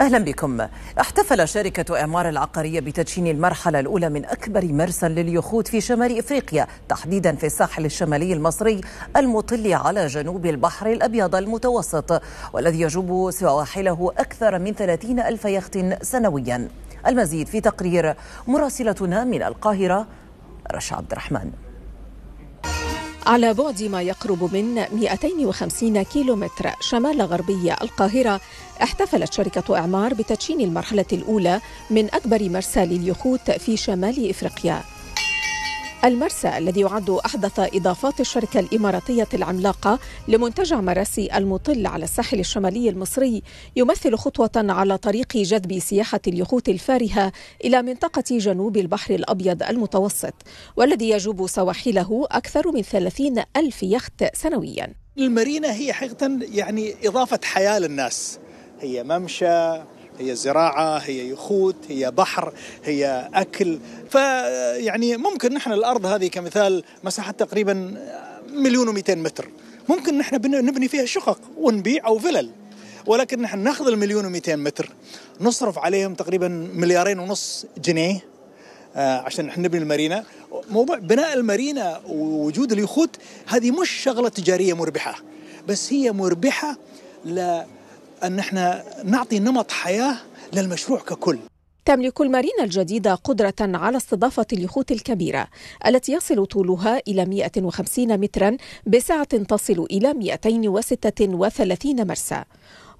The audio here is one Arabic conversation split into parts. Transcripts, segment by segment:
أهلا بكم احتفل شركة إعمار العقارية بتدشين المرحلة الأولى من أكبر مرسى لليخوت في شمال إفريقيا تحديدا في الساحل الشمالي المصري المطل على جنوب البحر الأبيض المتوسط والذي يجوب سواحله أكثر من 30 ألف يخت سنويا المزيد في تقرير مراسلتنا من القاهرة رشا عبد الرحمن على بعد ما يقرب من 250 كيلومتر شمال غربي القاهرة احتفلت شركة إعمار بتدشين المرحلة الأولى من أكبر مرسى لليخوت في شمال إفريقيا المرسى الذي يعد أحدث إضافات الشركة الإماراتية العملاقة لمنتجع مراسي المطل على الساحل الشمالي المصري يمثل خطوة على طريق جذب سياحة اليخوت الفارهة إلى منطقة جنوب البحر الأبيض المتوسط والذي يجوب سواحله أكثر من 30 ألف يخت سنويا المارينا هي حقيقة يعني إضافة حياة للناس هي ممشى هي زراعة هي يخوت هي بحر هي أكل فيعني ممكن نحن الأرض هذه كمثال مساحة تقريبا مليون ومئتين متر ممكن نحن نبني فيها شقق ونبيع أو فلل ولكن نحن ناخذ المليون ومئتين متر نصرف عليهم تقريبا مليارين ونص جنيه آه، عشان نحن نبني المارينا موضوع بناء المارينا ووجود اليخوت هذه مش شغلة تجارية مربحة بس هي مربحة ل أن احنا نعطي نمط حياة للمشروع ككل تملك المارينا الجديدة قدرة على استضافة اليخوت الكبيرة التي يصل طولها إلى 150 مترا بسعة تصل إلى 236 مرسى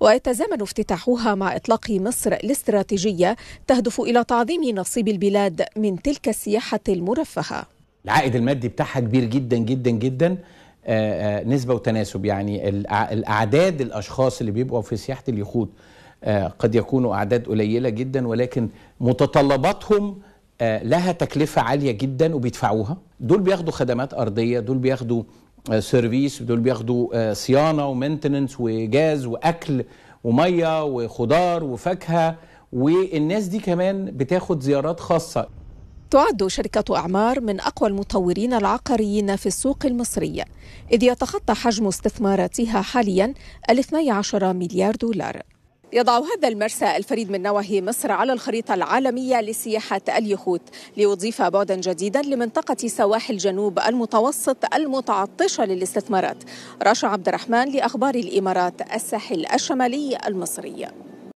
ويتزامن افتتاحها مع إطلاق مصر الاستراتيجية تهدف إلى تعظيم نصيب البلاد من تلك السياحة المرفهة العائد المادي بتاعها كبير جدا جدا جدا آه، آه، نسبة وتناسب يعني الأعداد الأشخاص اللي بيبقوا في سياحة اليخوت آه، قد يكونوا أعداد قليلة جدا ولكن متطلباتهم لها تكلفة عالية جدا وبيدفعوها دول بياخدوا خدمات أرضية دول بياخدوا سيرفيس دول بياخدوا صيانة ومنتننس وجاز وأكل ومية وخضار وفاكهة والناس دي كمان بتاخد زيارات خاصة تعد شركة أعمار من أقوى المطورين العقاريين في السوق المصري إذ يتخطى حجم استثماراتها حاليا الـ 12 مليار دولار يضع هذا المرسى الفريد من نوعه مصر على الخريطة العالمية لسياحة اليخوت ليضيف بعدا جديدا لمنطقة سواحل جنوب المتوسط المتعطشة للاستثمارات رشا عبد الرحمن لأخبار الإمارات الساحل الشمالي المصري